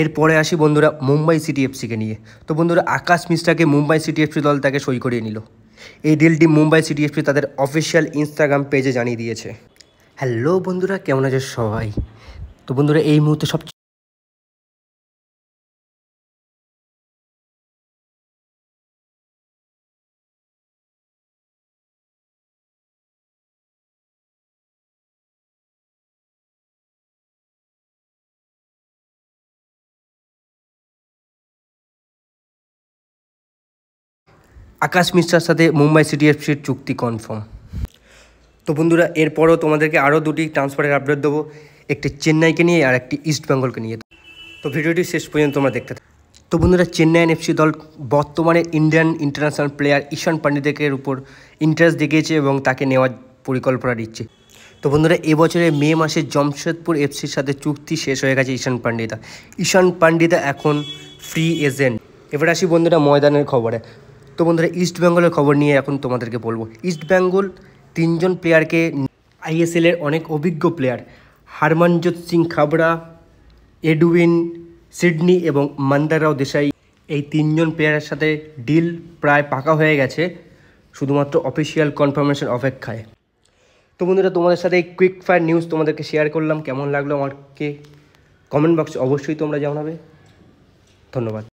এরপরে আসি বন্ধুরা মুম্বাই সিটি এফসিকে নিয়ে তো বন্ধুরা আকাশ মিশ্রাকে মুম্বাই সিটি এফসি দল তাকে সই করিয়ে নিল এই ডিলটি মুম্বাই সিটি এফসি তাদের অফিসিয়াল ইনস্টাগ্রাম পেজে জানিয়ে দিয়েছে হ্যালো বন্ধুরা কেমন আছে সবাই তো বন্ধুরা এই মুহূর্তে সব আকাশ মিশ্রার সাথে মুম্বাই সিটি এফসির চুক্তি কনফার্ম তো বন্ধুরা এরপরও তোমাদেরকে আরও দুটি ট্রান্সফারের আপডেট দেবো একটি চেন্নাইকে নিয়ে আর একটি ইস্ট বেঙ্গলকে নিয়ে তো ভিডিওটি শেষ পর্যন্ত তোমরা দেখতে তো বন্ধুরা চেন্নাই এফসি দল বর্তমানে ইন্ডিয়ান ইন্টারন্যাশনাল প্লেয়ার ঈশান পান্ডিতের উপর ইন্টারেস্ট দেখিয়েছে এবং তাকে নেওয়ার পরিকল্পনা দিচ্ছে তো বন্ধুরা এবছরে মে মাসে জমশেদপুর এফসির সাথে চুক্তি শেষ হয়ে গেছে ঈশান পান্ডিতা ঈশান পান্ডিতা এখন ফ্রি এজেন্ট এবার আসি বন্ধুরা ময়দানের খবরে তো বন্ধুরা ইস্ট বেঙ্গলের খবর নিয়ে এখন তোমাদেরকে বলবো ইস্ট বেঙ্গল তিনজন প্লেয়ারকে আইএসএলের অনেক অভিজ্ঞ player Harmanjot Singh Khabra Edwin Sydney এবং মান্দারাও দেশাই এই তিনজন প্লেয়ারের সাথে ডিল প্রায় পাকা হয়ে গেছে শুধুমাত্র অফিসিয়াল কনফার্মেশন অপেক্ষায় তো বন্ধুরা তোমাদের সাথে এই কুইক ফায়ার নিউজ তোমাদেরকে শেয়ার করলাম কেমন লাগলো আমাকে কমেন্ট বক্সে অবশ্যই তোমরা জানাবে ধন্যবাদ